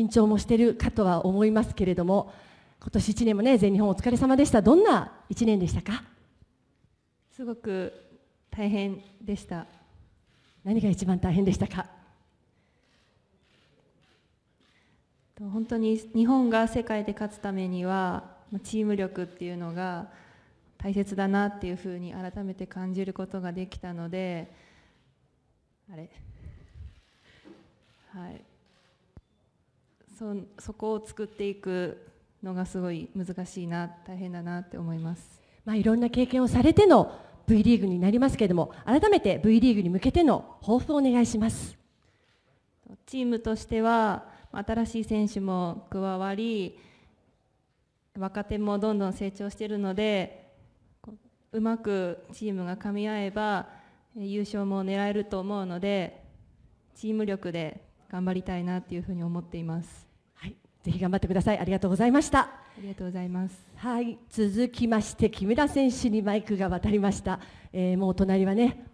緊張もしているかとは思いますけれども、今年1年もね、全日本お疲れ様でした、どんな1年でしたかすごく大変でした。何が一番大変でしたか本当に日本が世界で勝つためにはチーム力っていうのが大切だなっていうふうに改めて感じることができたのであれはいそそこを作っていくのがすごい難しいな大変だなって思います、まあ、いろんな経験をされての V リーグになりますけれども改めて V リーグに向けての抱負をお願いしますチームとしては新しい選手も加わり若手もどんどん成長しているのでうまくチームがかみ合えば優勝も狙えると思うのでチーム力で頑張りたいなっていうふうに思っています。はい、ぜひ頑張ってください。ありがとうございました。ありがとうございます。はい、続きまして木村選手にマイクが渡りました。えー、もう隣はね、